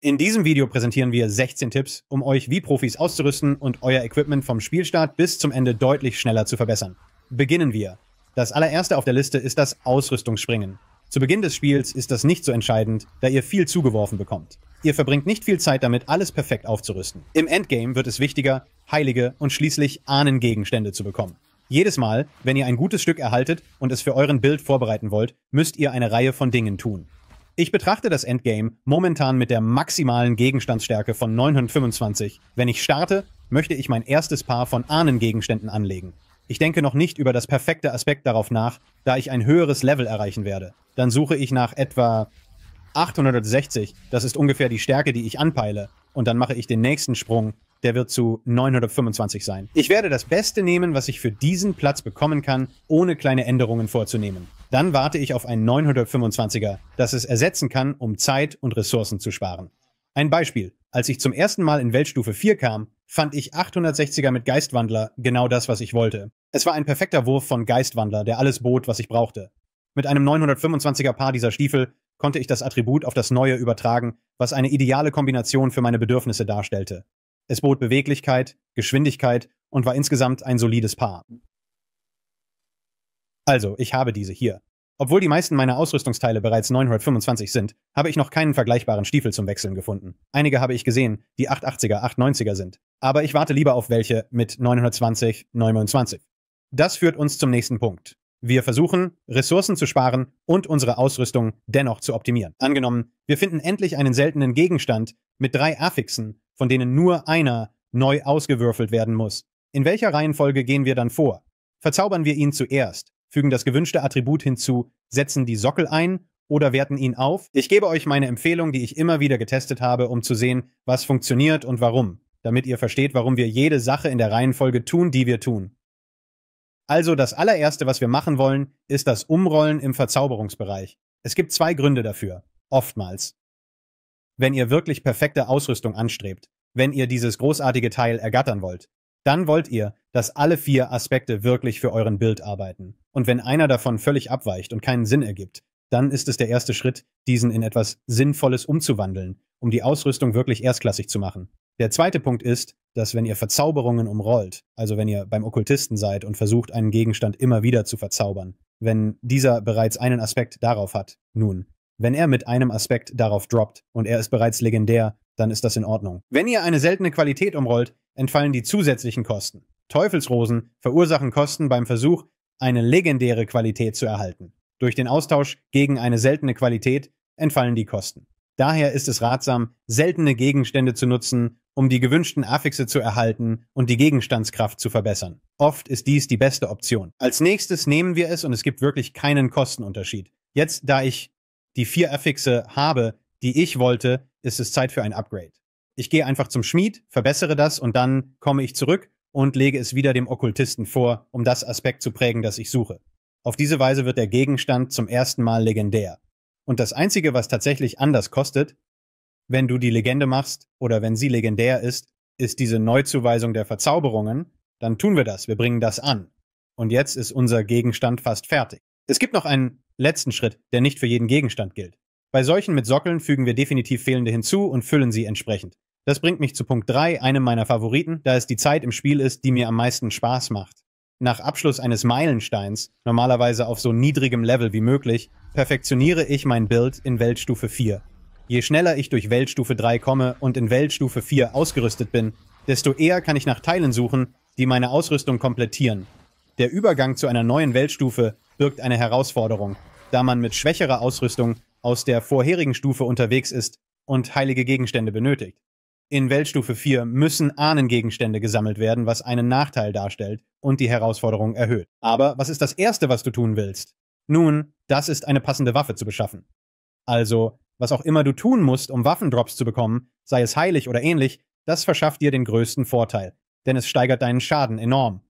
In diesem Video präsentieren wir 16 Tipps, um euch wie Profis auszurüsten und euer Equipment vom Spielstart bis zum Ende deutlich schneller zu verbessern. Beginnen wir. Das allererste auf der Liste ist das Ausrüstungsspringen. Zu Beginn des Spiels ist das nicht so entscheidend, da ihr viel zugeworfen bekommt. Ihr verbringt nicht viel Zeit damit, alles perfekt aufzurüsten. Im Endgame wird es wichtiger, heilige und schließlich Ahnengegenstände zu bekommen. Jedes Mal, wenn ihr ein gutes Stück erhaltet und es für euren Bild vorbereiten wollt, müsst ihr eine Reihe von Dingen tun. Ich betrachte das Endgame momentan mit der maximalen Gegenstandsstärke von 925. Wenn ich starte, möchte ich mein erstes Paar von Ahnengegenständen anlegen. Ich denke noch nicht über das perfekte Aspekt darauf nach, da ich ein höheres Level erreichen werde. Dann suche ich nach etwa 860, das ist ungefähr die Stärke, die ich anpeile, und dann mache ich den nächsten Sprung der wird zu 925 sein. Ich werde das Beste nehmen, was ich für diesen Platz bekommen kann, ohne kleine Änderungen vorzunehmen. Dann warte ich auf ein 925er, das es ersetzen kann, um Zeit und Ressourcen zu sparen. Ein Beispiel. Als ich zum ersten Mal in Weltstufe 4 kam, fand ich 860er mit Geistwandler genau das, was ich wollte. Es war ein perfekter Wurf von Geistwandler, der alles bot, was ich brauchte. Mit einem 925er Paar dieser Stiefel konnte ich das Attribut auf das neue übertragen, was eine ideale Kombination für meine Bedürfnisse darstellte. Es bot Beweglichkeit, Geschwindigkeit und war insgesamt ein solides Paar. Also, ich habe diese hier. Obwohl die meisten meiner Ausrüstungsteile bereits 925 sind, habe ich noch keinen vergleichbaren Stiefel zum Wechseln gefunden. Einige habe ich gesehen, die 880er, 890er sind. Aber ich warte lieber auf welche mit 920, 29. Das führt uns zum nächsten Punkt. Wir versuchen, Ressourcen zu sparen und unsere Ausrüstung dennoch zu optimieren. Angenommen, wir finden endlich einen seltenen Gegenstand mit drei Affixen von denen nur einer neu ausgewürfelt werden muss. In welcher Reihenfolge gehen wir dann vor? Verzaubern wir ihn zuerst, fügen das gewünschte Attribut hinzu, setzen die Sockel ein oder werten ihn auf? Ich gebe euch meine Empfehlung, die ich immer wieder getestet habe, um zu sehen, was funktioniert und warum, damit ihr versteht, warum wir jede Sache in der Reihenfolge tun, die wir tun. Also das allererste, was wir machen wollen, ist das Umrollen im Verzauberungsbereich. Es gibt zwei Gründe dafür, oftmals wenn ihr wirklich perfekte Ausrüstung anstrebt, wenn ihr dieses großartige Teil ergattern wollt, dann wollt ihr, dass alle vier Aspekte wirklich für euren Bild arbeiten. Und wenn einer davon völlig abweicht und keinen Sinn ergibt, dann ist es der erste Schritt, diesen in etwas Sinnvolles umzuwandeln, um die Ausrüstung wirklich erstklassig zu machen. Der zweite Punkt ist, dass wenn ihr Verzauberungen umrollt, also wenn ihr beim Okkultisten seid und versucht, einen Gegenstand immer wieder zu verzaubern, wenn dieser bereits einen Aspekt darauf hat, nun, wenn er mit einem Aspekt darauf droppt und er ist bereits legendär, dann ist das in Ordnung. Wenn ihr eine seltene Qualität umrollt, entfallen die zusätzlichen Kosten. Teufelsrosen verursachen Kosten beim Versuch, eine legendäre Qualität zu erhalten. Durch den Austausch gegen eine seltene Qualität entfallen die Kosten. Daher ist es ratsam, seltene Gegenstände zu nutzen, um die gewünschten Affixe zu erhalten und die Gegenstandskraft zu verbessern. Oft ist dies die beste Option. Als nächstes nehmen wir es und es gibt wirklich keinen Kostenunterschied. Jetzt, da ich die vier Affixe habe, die ich wollte, ist es Zeit für ein Upgrade. Ich gehe einfach zum Schmied, verbessere das und dann komme ich zurück und lege es wieder dem Okkultisten vor, um das Aspekt zu prägen, das ich suche. Auf diese Weise wird der Gegenstand zum ersten Mal legendär. Und das Einzige, was tatsächlich anders kostet, wenn du die Legende machst oder wenn sie legendär ist, ist diese Neuzuweisung der Verzauberungen, dann tun wir das, wir bringen das an. Und jetzt ist unser Gegenstand fast fertig. Es gibt noch einen Letzten Schritt, der nicht für jeden Gegenstand gilt. Bei solchen mit Sockeln fügen wir definitiv fehlende hinzu und füllen sie entsprechend. Das bringt mich zu Punkt 3, einem meiner Favoriten, da es die Zeit im Spiel ist, die mir am meisten Spaß macht. Nach Abschluss eines Meilensteins, normalerweise auf so niedrigem Level wie möglich, perfektioniere ich mein Bild in Weltstufe 4. Je schneller ich durch Weltstufe 3 komme und in Weltstufe 4 ausgerüstet bin, desto eher kann ich nach Teilen suchen, die meine Ausrüstung komplettieren. Der Übergang zu einer neuen Weltstufe birgt eine Herausforderung, da man mit schwächerer Ausrüstung aus der vorherigen Stufe unterwegs ist und heilige Gegenstände benötigt. In Weltstufe 4 müssen Ahnengegenstände gesammelt werden, was einen Nachteil darstellt und die Herausforderung erhöht. Aber was ist das Erste, was du tun willst? Nun, das ist eine passende Waffe zu beschaffen. Also, was auch immer du tun musst, um Waffendrops zu bekommen, sei es heilig oder ähnlich, das verschafft dir den größten Vorteil, denn es steigert deinen Schaden enorm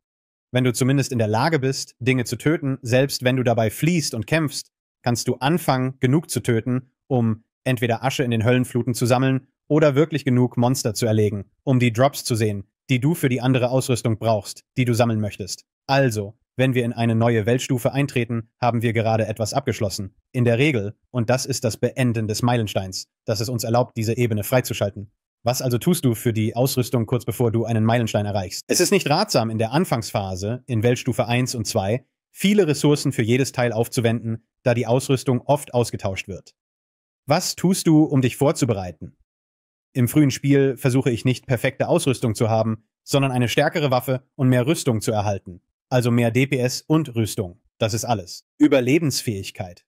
wenn du zumindest in der Lage bist, Dinge zu töten, selbst wenn du dabei fließt und kämpfst, kannst du anfangen, genug zu töten, um entweder Asche in den Höllenfluten zu sammeln oder wirklich genug Monster zu erlegen, um die Drops zu sehen, die du für die andere Ausrüstung brauchst, die du sammeln möchtest. Also, wenn wir in eine neue Weltstufe eintreten, haben wir gerade etwas abgeschlossen. In der Regel, und das ist das Beenden des Meilensteins, das es uns erlaubt, diese Ebene freizuschalten. Was also tust du für die Ausrüstung kurz bevor du einen Meilenstein erreichst? Es ist nicht ratsam, in der Anfangsphase, in Weltstufe 1 und 2, viele Ressourcen für jedes Teil aufzuwenden, da die Ausrüstung oft ausgetauscht wird. Was tust du, um dich vorzubereiten? Im frühen Spiel versuche ich nicht perfekte Ausrüstung zu haben, sondern eine stärkere Waffe und mehr Rüstung zu erhalten. Also mehr DPS und Rüstung. Das ist alles. Überlebensfähigkeit.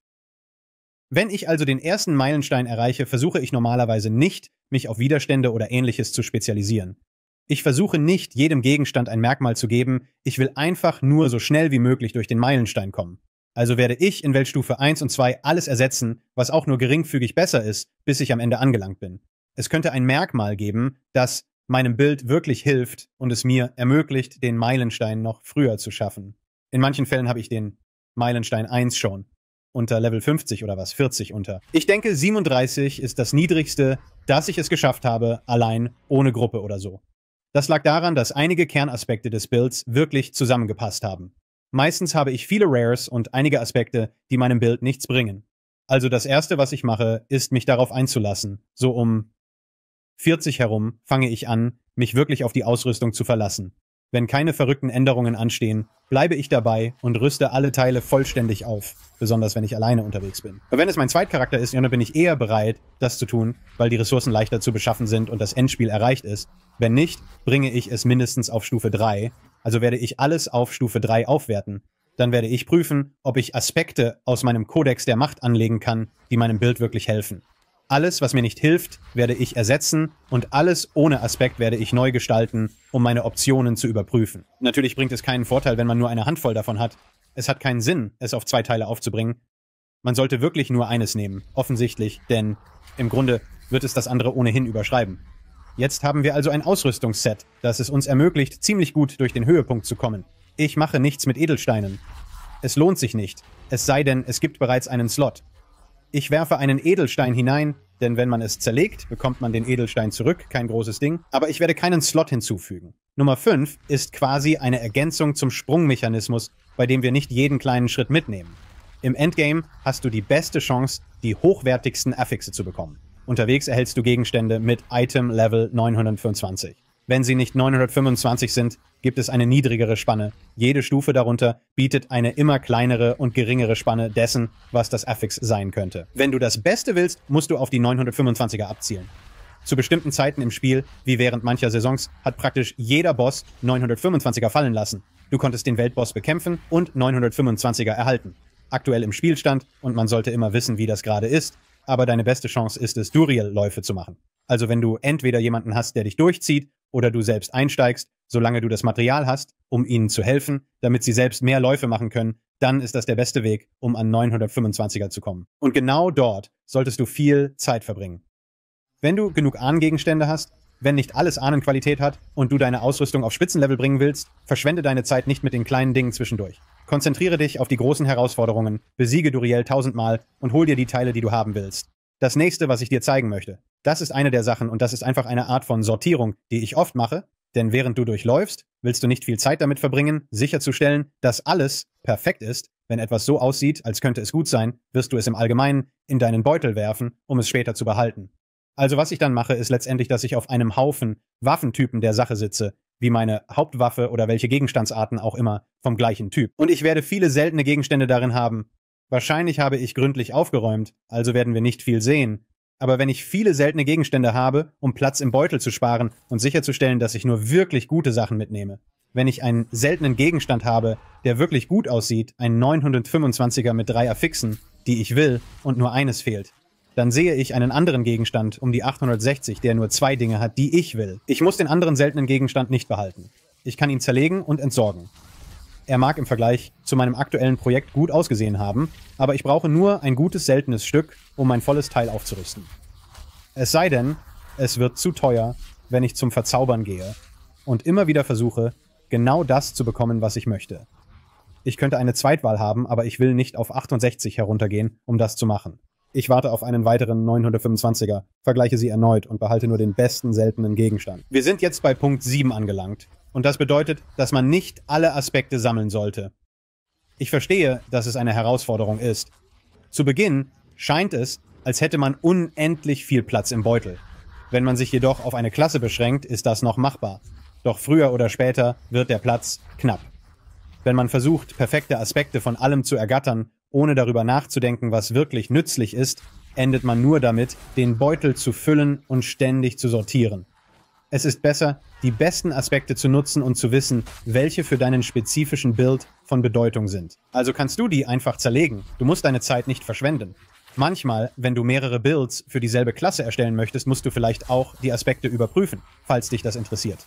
Wenn ich also den ersten Meilenstein erreiche, versuche ich normalerweise nicht, mich auf Widerstände oder ähnliches zu spezialisieren. Ich versuche nicht, jedem Gegenstand ein Merkmal zu geben, ich will einfach nur so schnell wie möglich durch den Meilenstein kommen. Also werde ich in Weltstufe 1 und 2 alles ersetzen, was auch nur geringfügig besser ist, bis ich am Ende angelangt bin. Es könnte ein Merkmal geben, das meinem Bild wirklich hilft und es mir ermöglicht, den Meilenstein noch früher zu schaffen. In manchen Fällen habe ich den Meilenstein 1 schon unter Level 50 oder was, 40 unter. Ich denke, 37 ist das niedrigste, dass ich es geschafft habe, allein, ohne Gruppe oder so. Das lag daran, dass einige Kernaspekte des Builds wirklich zusammengepasst haben. Meistens habe ich viele Rares und einige Aspekte, die meinem Bild nichts bringen. Also das Erste, was ich mache, ist, mich darauf einzulassen. So um 40 herum fange ich an, mich wirklich auf die Ausrüstung zu verlassen. Wenn keine verrückten Änderungen anstehen, bleibe ich dabei und rüste alle Teile vollständig auf, besonders wenn ich alleine unterwegs bin. Aber wenn es mein Zweitcharakter ist, dann bin ich eher bereit, das zu tun, weil die Ressourcen leichter zu beschaffen sind und das Endspiel erreicht ist. Wenn nicht, bringe ich es mindestens auf Stufe 3, also werde ich alles auf Stufe 3 aufwerten. Dann werde ich prüfen, ob ich Aspekte aus meinem Kodex der Macht anlegen kann, die meinem Bild wirklich helfen. Alles, was mir nicht hilft, werde ich ersetzen und alles ohne Aspekt werde ich neu gestalten, um meine Optionen zu überprüfen. Natürlich bringt es keinen Vorteil, wenn man nur eine Handvoll davon hat. Es hat keinen Sinn, es auf zwei Teile aufzubringen. Man sollte wirklich nur eines nehmen, offensichtlich, denn im Grunde wird es das andere ohnehin überschreiben. Jetzt haben wir also ein Ausrüstungsset, das es uns ermöglicht, ziemlich gut durch den Höhepunkt zu kommen. Ich mache nichts mit Edelsteinen. Es lohnt sich nicht, es sei denn, es gibt bereits einen Slot. Ich werfe einen Edelstein hinein, denn wenn man es zerlegt, bekommt man den Edelstein zurück, kein großes Ding. Aber ich werde keinen Slot hinzufügen. Nummer 5 ist quasi eine Ergänzung zum Sprungmechanismus, bei dem wir nicht jeden kleinen Schritt mitnehmen. Im Endgame hast du die beste Chance, die hochwertigsten Affixe zu bekommen. Unterwegs erhältst du Gegenstände mit Item Level 925. Wenn sie nicht 925 sind, gibt es eine niedrigere Spanne. Jede Stufe darunter bietet eine immer kleinere und geringere Spanne dessen, was das Affix sein könnte. Wenn du das Beste willst, musst du auf die 925er abzielen. Zu bestimmten Zeiten im Spiel, wie während mancher Saisons, hat praktisch jeder Boss 925er fallen lassen. Du konntest den Weltboss bekämpfen und 925er erhalten. Aktuell im Spielstand und man sollte immer wissen, wie das gerade ist, aber deine beste Chance ist es, Duriel-Läufe zu machen. Also wenn du entweder jemanden hast, der dich durchzieht, oder du selbst einsteigst, solange du das Material hast, um ihnen zu helfen, damit sie selbst mehr Läufe machen können, dann ist das der beste Weg, um an 925er zu kommen. Und genau dort solltest du viel Zeit verbringen. Wenn du genug Ahnengegenstände hast, wenn nicht alles Ahnenqualität hat und du deine Ausrüstung auf Spitzenlevel bringen willst, verschwende deine Zeit nicht mit den kleinen Dingen zwischendurch. Konzentriere dich auf die großen Herausforderungen, besiege Duriel tausendmal und hol dir die Teile, die du haben willst. Das nächste, was ich dir zeigen möchte, das ist eine der Sachen und das ist einfach eine Art von Sortierung, die ich oft mache, denn während du durchläufst, willst du nicht viel Zeit damit verbringen, sicherzustellen, dass alles perfekt ist. Wenn etwas so aussieht, als könnte es gut sein, wirst du es im Allgemeinen in deinen Beutel werfen, um es später zu behalten. Also was ich dann mache, ist letztendlich, dass ich auf einem Haufen Waffentypen der Sache sitze, wie meine Hauptwaffe oder welche Gegenstandsarten auch immer vom gleichen Typ. Und ich werde viele seltene Gegenstände darin haben. Wahrscheinlich habe ich gründlich aufgeräumt, also werden wir nicht viel sehen, aber wenn ich viele seltene Gegenstände habe, um Platz im Beutel zu sparen und sicherzustellen, dass ich nur wirklich gute Sachen mitnehme. Wenn ich einen seltenen Gegenstand habe, der wirklich gut aussieht, einen 925er mit drei Affixen, die ich will, und nur eines fehlt. Dann sehe ich einen anderen Gegenstand um die 860, der nur zwei Dinge hat, die ich will. Ich muss den anderen seltenen Gegenstand nicht behalten. Ich kann ihn zerlegen und entsorgen. Er mag im Vergleich zu meinem aktuellen Projekt gut ausgesehen haben, aber ich brauche nur ein gutes, seltenes Stück, um mein volles Teil aufzurüsten. Es sei denn, es wird zu teuer, wenn ich zum Verzaubern gehe und immer wieder versuche, genau das zu bekommen, was ich möchte. Ich könnte eine Zweitwahl haben, aber ich will nicht auf 68 heruntergehen, um das zu machen. Ich warte auf einen weiteren 925er, vergleiche sie erneut und behalte nur den besten seltenen Gegenstand. Wir sind jetzt bei Punkt 7 angelangt. Und das bedeutet, dass man nicht alle Aspekte sammeln sollte. Ich verstehe, dass es eine Herausforderung ist. Zu Beginn scheint es, als hätte man unendlich viel Platz im Beutel. Wenn man sich jedoch auf eine Klasse beschränkt, ist das noch machbar. Doch früher oder später wird der Platz knapp. Wenn man versucht, perfekte Aspekte von allem zu ergattern ohne darüber nachzudenken, was wirklich nützlich ist, endet man nur damit, den Beutel zu füllen und ständig zu sortieren. Es ist besser, die besten Aspekte zu nutzen und zu wissen, welche für deinen spezifischen Bild von Bedeutung sind. Also kannst du die einfach zerlegen. Du musst deine Zeit nicht verschwenden. Manchmal, wenn du mehrere Builds für dieselbe Klasse erstellen möchtest, musst du vielleicht auch die Aspekte überprüfen, falls dich das interessiert.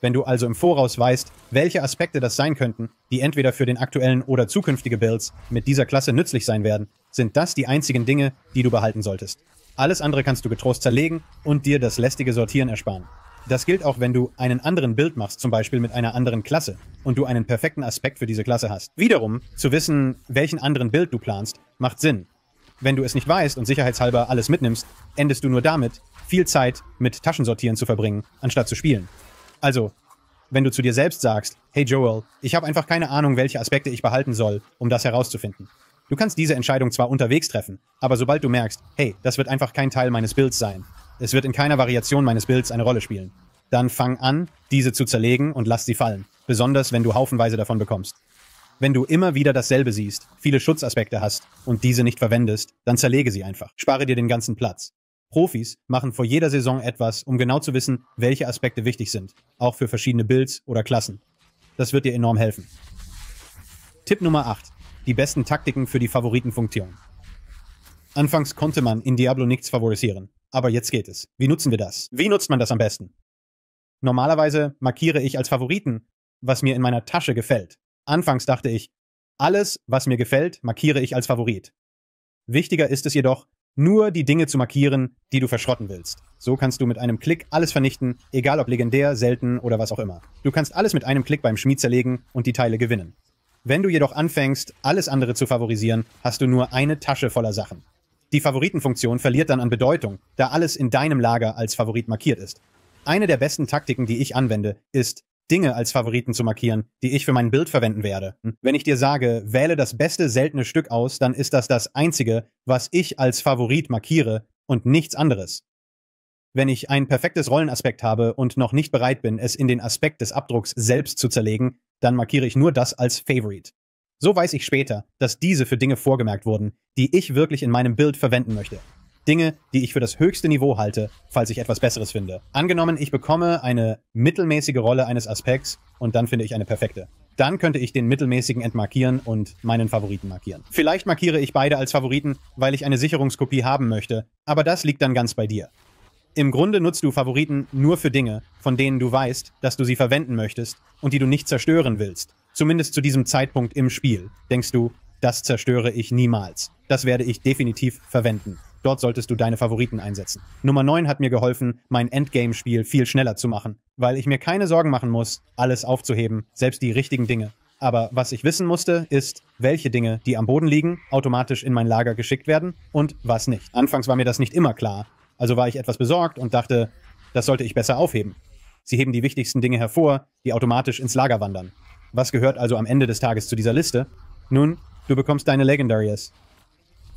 Wenn du also im Voraus weißt, welche Aspekte das sein könnten, die entweder für den aktuellen oder zukünftige Builds mit dieser Klasse nützlich sein werden, sind das die einzigen Dinge, die du behalten solltest. Alles andere kannst du getrost zerlegen und dir das lästige Sortieren ersparen. Das gilt auch, wenn du einen anderen Bild machst, zum Beispiel mit einer anderen Klasse, und du einen perfekten Aspekt für diese Klasse hast. Wiederum, zu wissen, welchen anderen Bild du planst, macht Sinn. Wenn du es nicht weißt und sicherheitshalber alles mitnimmst, endest du nur damit, viel Zeit mit Taschensortieren zu verbringen, anstatt zu spielen. Also, wenn du zu dir selbst sagst, hey Joel, ich habe einfach keine Ahnung, welche Aspekte ich behalten soll, um das herauszufinden. Du kannst diese Entscheidung zwar unterwegs treffen, aber sobald du merkst, hey, das wird einfach kein Teil meines Bilds sein, es wird in keiner Variation meines Bilds eine Rolle spielen, dann fang an, diese zu zerlegen und lass sie fallen, besonders wenn du haufenweise davon bekommst. Wenn du immer wieder dasselbe siehst, viele Schutzaspekte hast und diese nicht verwendest, dann zerlege sie einfach, spare dir den ganzen Platz. Profis machen vor jeder Saison etwas, um genau zu wissen, welche Aspekte wichtig sind, auch für verschiedene Builds oder Klassen. Das wird dir enorm helfen. Tipp Nummer 8. Die besten Taktiken für die Favoritenfunktion. Anfangs konnte man in Diablo nichts favorisieren, aber jetzt geht es. Wie nutzen wir das? Wie nutzt man das am besten? Normalerweise markiere ich als Favoriten, was mir in meiner Tasche gefällt. Anfangs dachte ich, alles, was mir gefällt, markiere ich als Favorit. Wichtiger ist es jedoch, nur die Dinge zu markieren, die du verschrotten willst. So kannst du mit einem Klick alles vernichten, egal ob legendär, selten oder was auch immer. Du kannst alles mit einem Klick beim Schmied zerlegen und die Teile gewinnen. Wenn du jedoch anfängst, alles andere zu favorisieren, hast du nur eine Tasche voller Sachen. Die Favoritenfunktion verliert dann an Bedeutung, da alles in deinem Lager als Favorit markiert ist. Eine der besten Taktiken, die ich anwende, ist Dinge als Favoriten zu markieren, die ich für mein Bild verwenden werde. Hm? Wenn ich dir sage, wähle das beste seltene Stück aus, dann ist das das einzige, was ich als Favorit markiere und nichts anderes. Wenn ich ein perfektes Rollenaspekt habe und noch nicht bereit bin, es in den Aspekt des Abdrucks selbst zu zerlegen, dann markiere ich nur das als Favorite. So weiß ich später, dass diese für Dinge vorgemerkt wurden, die ich wirklich in meinem Bild verwenden möchte. Dinge, die ich für das höchste Niveau halte, falls ich etwas Besseres finde. Angenommen, ich bekomme eine mittelmäßige Rolle eines Aspekts und dann finde ich eine perfekte. Dann könnte ich den mittelmäßigen entmarkieren und meinen Favoriten markieren. Vielleicht markiere ich beide als Favoriten, weil ich eine Sicherungskopie haben möchte, aber das liegt dann ganz bei dir. Im Grunde nutzt du Favoriten nur für Dinge, von denen du weißt, dass du sie verwenden möchtest und die du nicht zerstören willst. Zumindest zu diesem Zeitpunkt im Spiel denkst du, das zerstöre ich niemals. Das werde ich definitiv verwenden. Dort solltest du deine Favoriten einsetzen. Nummer 9 hat mir geholfen, mein Endgame-Spiel viel schneller zu machen, weil ich mir keine Sorgen machen muss, alles aufzuheben, selbst die richtigen Dinge. Aber was ich wissen musste, ist, welche Dinge, die am Boden liegen, automatisch in mein Lager geschickt werden und was nicht. Anfangs war mir das nicht immer klar. Also war ich etwas besorgt und dachte, das sollte ich besser aufheben. Sie heben die wichtigsten Dinge hervor, die automatisch ins Lager wandern. Was gehört also am Ende des Tages zu dieser Liste? Nun, du bekommst deine Legendaries,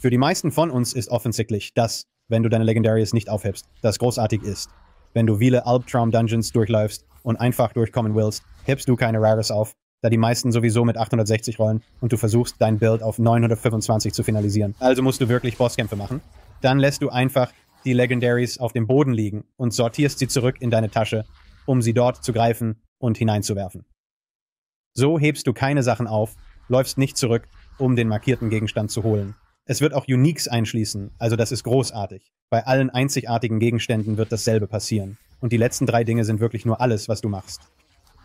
für die meisten von uns ist offensichtlich, dass, wenn du deine Legendaries nicht aufhebst, das großartig ist. Wenn du viele Albtraum-Dungeons durchläufst und einfach durchkommen willst, hebst du keine Rares auf, da die meisten sowieso mit 860 rollen und du versuchst, dein Build auf 925 zu finalisieren. Also musst du wirklich Bosskämpfe machen. Dann lässt du einfach die Legendaries auf dem Boden liegen und sortierst sie zurück in deine Tasche, um sie dort zu greifen und hineinzuwerfen. So hebst du keine Sachen auf, läufst nicht zurück, um den markierten Gegenstand zu holen. Es wird auch Uniques einschließen, also das ist großartig. Bei allen einzigartigen Gegenständen wird dasselbe passieren. Und die letzten drei Dinge sind wirklich nur alles, was du machst.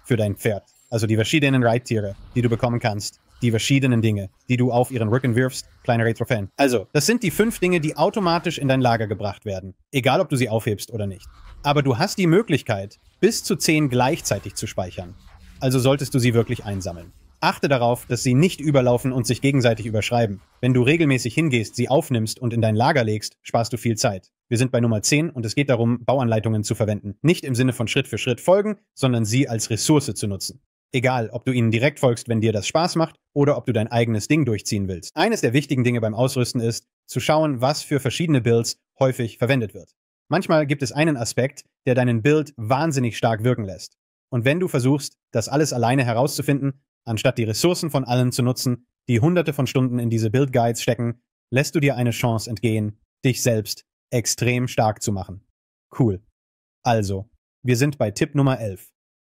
Für dein Pferd. Also die verschiedenen Reittiere, die du bekommen kannst. Die verschiedenen Dinge, die du auf ihren Rücken wirfst. Kleine Retrofan. Also, das sind die fünf Dinge, die automatisch in dein Lager gebracht werden. Egal, ob du sie aufhebst oder nicht. Aber du hast die Möglichkeit, bis zu zehn gleichzeitig zu speichern. Also solltest du sie wirklich einsammeln. Achte darauf, dass sie nicht überlaufen und sich gegenseitig überschreiben. Wenn du regelmäßig hingehst, sie aufnimmst und in dein Lager legst, sparst du viel Zeit. Wir sind bei Nummer 10 und es geht darum, Bauanleitungen zu verwenden. Nicht im Sinne von Schritt für Schritt folgen, sondern sie als Ressource zu nutzen. Egal, ob du ihnen direkt folgst, wenn dir das Spaß macht, oder ob du dein eigenes Ding durchziehen willst. Eines der wichtigen Dinge beim Ausrüsten ist, zu schauen, was für verschiedene Builds häufig verwendet wird. Manchmal gibt es einen Aspekt, der deinen Build wahnsinnig stark wirken lässt. Und wenn du versuchst, das alles alleine herauszufinden, Anstatt die Ressourcen von allen zu nutzen, die hunderte von Stunden in diese Build Guides stecken, lässt du dir eine Chance entgehen, dich selbst extrem stark zu machen. Cool. Also, wir sind bei Tipp Nummer 11.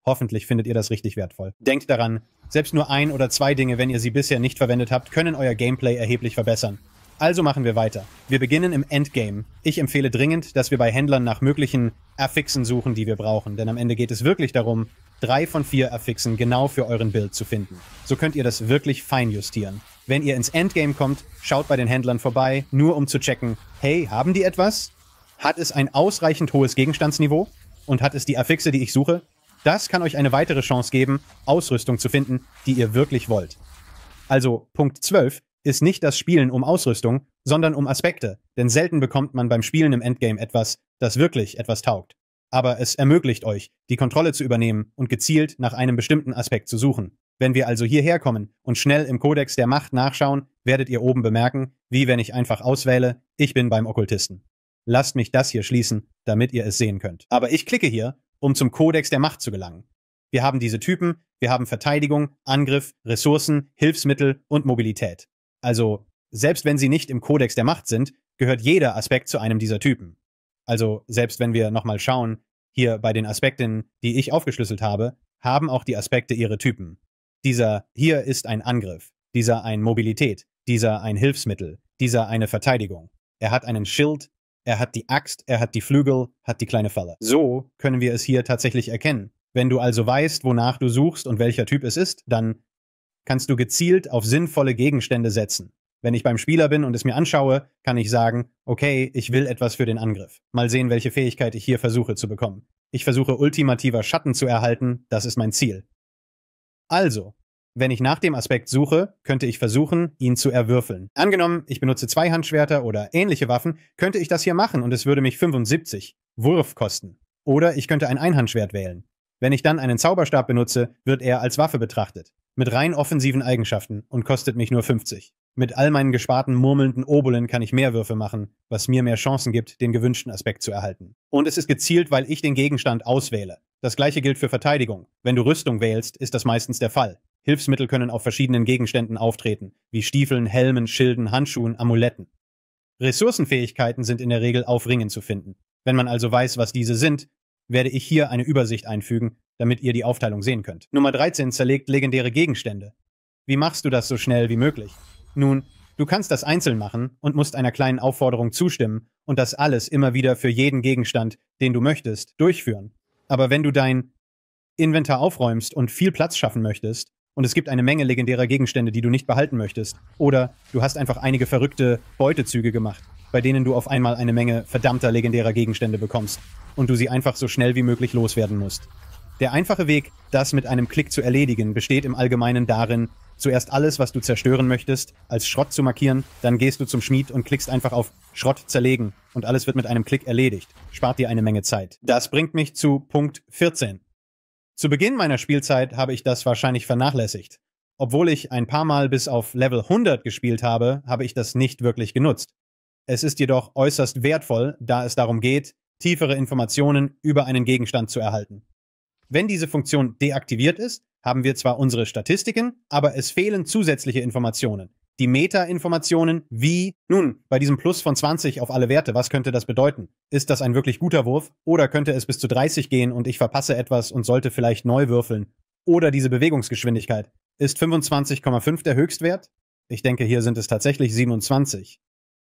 Hoffentlich findet ihr das richtig wertvoll. Denkt daran, selbst nur ein oder zwei Dinge, wenn ihr sie bisher nicht verwendet habt, können euer Gameplay erheblich verbessern. Also machen wir weiter. Wir beginnen im Endgame. Ich empfehle dringend, dass wir bei Händlern nach möglichen Affixen suchen, die wir brauchen, denn am Ende geht es wirklich darum, drei von vier Affixen genau für euren Bild zu finden. So könnt ihr das wirklich fein justieren. Wenn ihr ins Endgame kommt, schaut bei den Händlern vorbei, nur um zu checken, hey, haben die etwas? Hat es ein ausreichend hohes Gegenstandsniveau? Und hat es die Affixe, die ich suche? Das kann euch eine weitere Chance geben, Ausrüstung zu finden, die ihr wirklich wollt. Also Punkt 12 ist nicht das Spielen um Ausrüstung, sondern um Aspekte, denn selten bekommt man beim Spielen im Endgame etwas, das wirklich etwas taugt aber es ermöglicht euch, die Kontrolle zu übernehmen und gezielt nach einem bestimmten Aspekt zu suchen. Wenn wir also hierher kommen und schnell im Kodex der Macht nachschauen, werdet ihr oben bemerken, wie wenn ich einfach auswähle, ich bin beim Okkultisten. Lasst mich das hier schließen, damit ihr es sehen könnt. Aber ich klicke hier, um zum Kodex der Macht zu gelangen. Wir haben diese Typen, wir haben Verteidigung, Angriff, Ressourcen, Hilfsmittel und Mobilität. Also, selbst wenn sie nicht im Kodex der Macht sind, gehört jeder Aspekt zu einem dieser Typen. Also selbst wenn wir nochmal schauen, hier bei den Aspekten, die ich aufgeschlüsselt habe, haben auch die Aspekte ihre Typen. Dieser hier ist ein Angriff, dieser ein Mobilität, dieser ein Hilfsmittel, dieser eine Verteidigung. Er hat einen Schild, er hat die Axt, er hat die Flügel, hat die kleine Falle. So können wir es hier tatsächlich erkennen. Wenn du also weißt, wonach du suchst und welcher Typ es ist, dann kannst du gezielt auf sinnvolle Gegenstände setzen. Wenn ich beim Spieler bin und es mir anschaue, kann ich sagen, okay, ich will etwas für den Angriff. Mal sehen, welche Fähigkeit ich hier versuche zu bekommen. Ich versuche ultimativer Schatten zu erhalten, das ist mein Ziel. Also, wenn ich nach dem Aspekt suche, könnte ich versuchen, ihn zu erwürfeln. Angenommen, ich benutze zwei Handschwerter oder ähnliche Waffen, könnte ich das hier machen und es würde mich 75 Wurf kosten. Oder ich könnte ein Einhandschwert wählen. Wenn ich dann einen Zauberstab benutze, wird er als Waffe betrachtet, mit rein offensiven Eigenschaften und kostet mich nur 50. Mit all meinen gesparten, murmelnden Obolen kann ich mehr Würfe machen, was mir mehr Chancen gibt, den gewünschten Aspekt zu erhalten. Und es ist gezielt, weil ich den Gegenstand auswähle. Das gleiche gilt für Verteidigung. Wenn du Rüstung wählst, ist das meistens der Fall. Hilfsmittel können auf verschiedenen Gegenständen auftreten, wie Stiefeln, Helmen, Schilden, Handschuhen, Amuletten. Ressourcenfähigkeiten sind in der Regel auf Ringen zu finden. Wenn man also weiß, was diese sind, werde ich hier eine Übersicht einfügen, damit ihr die Aufteilung sehen könnt. Nummer 13 zerlegt legendäre Gegenstände. Wie machst du das so schnell wie möglich? Nun, du kannst das einzeln machen und musst einer kleinen Aufforderung zustimmen und das alles immer wieder für jeden Gegenstand, den du möchtest, durchführen. Aber wenn du dein Inventar aufräumst und viel Platz schaffen möchtest, und es gibt eine Menge legendärer Gegenstände, die du nicht behalten möchtest, oder du hast einfach einige verrückte Beutezüge gemacht, bei denen du auf einmal eine Menge verdammter legendärer Gegenstände bekommst und du sie einfach so schnell wie möglich loswerden musst. Der einfache Weg, das mit einem Klick zu erledigen, besteht im Allgemeinen darin, zuerst alles, was du zerstören möchtest, als Schrott zu markieren, dann gehst du zum Schmied und klickst einfach auf Schrott zerlegen und alles wird mit einem Klick erledigt. Spart dir eine Menge Zeit. Das bringt mich zu Punkt 14. Zu Beginn meiner Spielzeit habe ich das wahrscheinlich vernachlässigt. Obwohl ich ein paar Mal bis auf Level 100 gespielt habe, habe ich das nicht wirklich genutzt. Es ist jedoch äußerst wertvoll, da es darum geht, tiefere Informationen über einen Gegenstand zu erhalten. Wenn diese Funktion deaktiviert ist, haben wir zwar unsere Statistiken, aber es fehlen zusätzliche Informationen. Die Meta-Informationen wie, nun, bei diesem Plus von 20 auf alle Werte, was könnte das bedeuten? Ist das ein wirklich guter Wurf? Oder könnte es bis zu 30 gehen und ich verpasse etwas und sollte vielleicht neu würfeln? Oder diese Bewegungsgeschwindigkeit. Ist 25,5 der Höchstwert? Ich denke, hier sind es tatsächlich 27.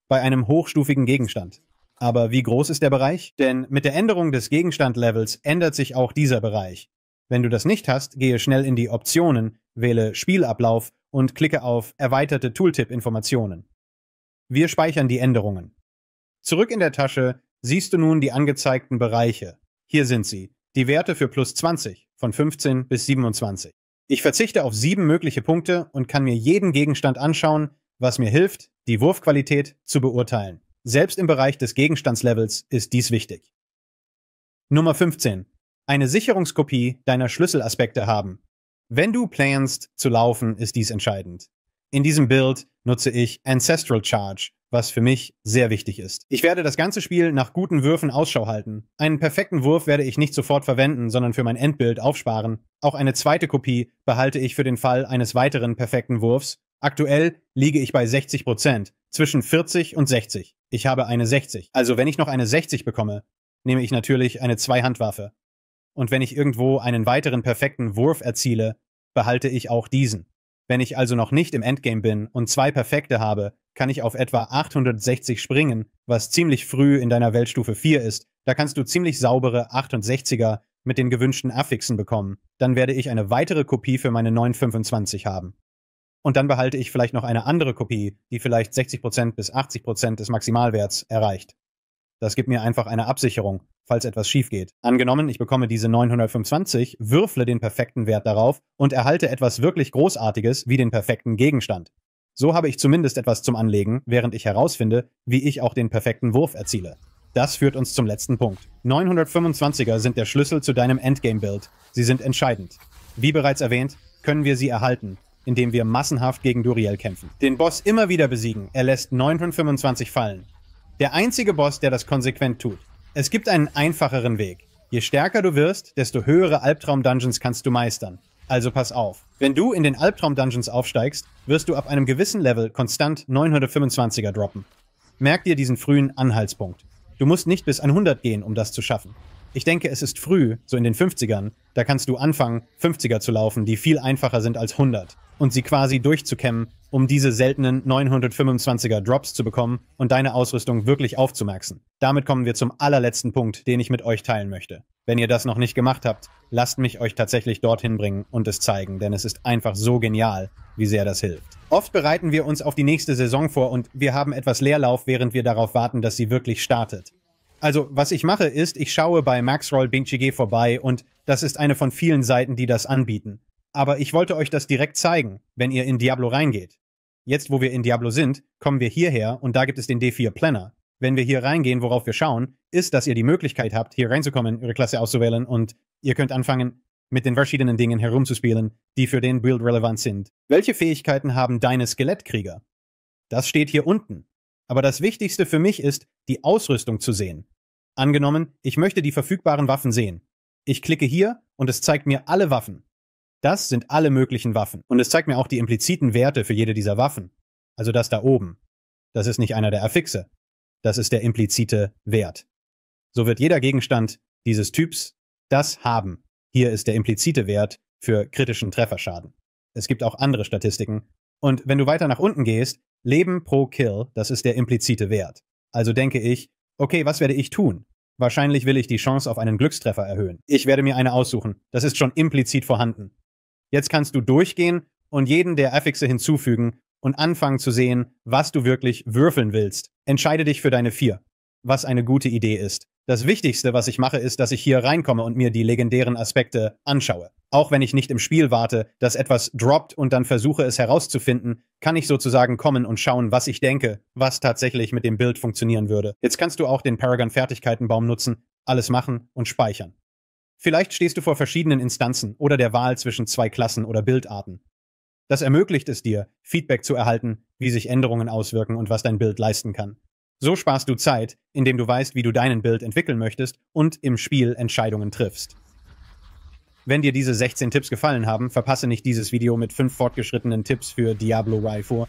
Bei einem hochstufigen Gegenstand. Aber wie groß ist der Bereich? Denn mit der Änderung des Gegenstandlevels ändert sich auch dieser Bereich. Wenn du das nicht hast, gehe schnell in die Optionen, wähle Spielablauf und klicke auf Erweiterte Tooltip-Informationen. Wir speichern die Änderungen. Zurück in der Tasche siehst du nun die angezeigten Bereiche. Hier sind sie. Die Werte für plus 20 von 15 bis 27. Ich verzichte auf sieben mögliche Punkte und kann mir jeden Gegenstand anschauen, was mir hilft, die Wurfqualität zu beurteilen. Selbst im Bereich des Gegenstandslevels ist dies wichtig. Nummer 15. Eine Sicherungskopie deiner Schlüsselaspekte haben. Wenn du planst zu laufen, ist dies entscheidend. In diesem Bild nutze ich Ancestral Charge, was für mich sehr wichtig ist. Ich werde das ganze Spiel nach guten Würfen Ausschau halten. Einen perfekten Wurf werde ich nicht sofort verwenden, sondern für mein Endbild aufsparen. Auch eine zweite Kopie behalte ich für den Fall eines weiteren perfekten Wurfs. Aktuell liege ich bei 60%, zwischen 40 und 60. Ich habe eine 60. Also wenn ich noch eine 60 bekomme, nehme ich natürlich eine Zweihandwaffe. Und wenn ich irgendwo einen weiteren perfekten Wurf erziele, behalte ich auch diesen. Wenn ich also noch nicht im Endgame bin und zwei perfekte habe, kann ich auf etwa 860 springen, was ziemlich früh in deiner Weltstufe 4 ist. Da kannst du ziemlich saubere 68er mit den gewünschten Affixen bekommen. Dann werde ich eine weitere Kopie für meine 925 haben und dann behalte ich vielleicht noch eine andere Kopie, die vielleicht 60% bis 80% des Maximalwerts erreicht. Das gibt mir einfach eine Absicherung, falls etwas schief geht. Angenommen, ich bekomme diese 925, würfle den perfekten Wert darauf und erhalte etwas wirklich Großartiges wie den perfekten Gegenstand. So habe ich zumindest etwas zum Anlegen, während ich herausfinde, wie ich auch den perfekten Wurf erziele. Das führt uns zum letzten Punkt. 925er sind der Schlüssel zu deinem Endgame-Build. Sie sind entscheidend. Wie bereits erwähnt, können wir sie erhalten, indem wir massenhaft gegen Duriel kämpfen. Den Boss immer wieder besiegen, er lässt 9 von 25 fallen. Der einzige Boss, der das konsequent tut. Es gibt einen einfacheren Weg. Je stärker du wirst, desto höhere Albtraum-Dungeons kannst du meistern. Also pass auf. Wenn du in den Albtraum-Dungeons aufsteigst, wirst du ab einem gewissen Level konstant 925er droppen. Merk dir diesen frühen Anhaltspunkt. Du musst nicht bis 100 gehen, um das zu schaffen. Ich denke, es ist früh, so in den 50ern, da kannst du anfangen, 50er zu laufen, die viel einfacher sind als 100 und sie quasi durchzukämmen, um diese seltenen 925er Drops zu bekommen und deine Ausrüstung wirklich aufzumaxen. Damit kommen wir zum allerletzten Punkt, den ich mit euch teilen möchte. Wenn ihr das noch nicht gemacht habt, lasst mich euch tatsächlich dorthin bringen und es zeigen, denn es ist einfach so genial, wie sehr das hilft. Oft bereiten wir uns auf die nächste Saison vor und wir haben etwas Leerlauf, während wir darauf warten, dass sie wirklich startet. Also, was ich mache, ist, ich schaue bei Maxroll BingG vorbei und das ist eine von vielen Seiten, die das anbieten. Aber ich wollte euch das direkt zeigen, wenn ihr in Diablo reingeht. Jetzt, wo wir in Diablo sind, kommen wir hierher und da gibt es den D4 Planner. Wenn wir hier reingehen, worauf wir schauen, ist, dass ihr die Möglichkeit habt, hier reinzukommen, eure Klasse auszuwählen und ihr könnt anfangen, mit den verschiedenen Dingen herumzuspielen, die für den Build relevant sind. Welche Fähigkeiten haben deine Skelettkrieger? Das steht hier unten. Aber das Wichtigste für mich ist, die Ausrüstung zu sehen. Angenommen, ich möchte die verfügbaren Waffen sehen. Ich klicke hier und es zeigt mir alle Waffen. Das sind alle möglichen Waffen. Und es zeigt mir auch die impliziten Werte für jede dieser Waffen. Also das da oben. Das ist nicht einer der Affixe. Das ist der implizite Wert. So wird jeder Gegenstand dieses Typs das haben. Hier ist der implizite Wert für kritischen Trefferschaden. Es gibt auch andere Statistiken. Und wenn du weiter nach unten gehst, Leben pro Kill, das ist der implizite Wert. Also denke ich, okay, was werde ich tun? Wahrscheinlich will ich die Chance auf einen Glückstreffer erhöhen. Ich werde mir eine aussuchen. Das ist schon implizit vorhanden. Jetzt kannst du durchgehen und jeden der Affixe hinzufügen und anfangen zu sehen, was du wirklich würfeln willst. Entscheide dich für deine vier, was eine gute Idee ist. Das Wichtigste, was ich mache, ist, dass ich hier reinkomme und mir die legendären Aspekte anschaue. Auch wenn ich nicht im Spiel warte, dass etwas droppt und dann versuche es herauszufinden, kann ich sozusagen kommen und schauen, was ich denke, was tatsächlich mit dem Bild funktionieren würde. Jetzt kannst du auch den Paragon-Fertigkeitenbaum nutzen, alles machen und speichern. Vielleicht stehst du vor verschiedenen Instanzen oder der Wahl zwischen zwei Klassen oder Bildarten. Das ermöglicht es dir, Feedback zu erhalten, wie sich Änderungen auswirken und was dein Bild leisten kann. So sparst du Zeit, indem du weißt, wie du deinen Bild entwickeln möchtest und im Spiel Entscheidungen triffst. Wenn dir diese 16 Tipps gefallen haben, verpasse nicht dieses Video mit 5 fortgeschrittenen Tipps für Diablo Rai vor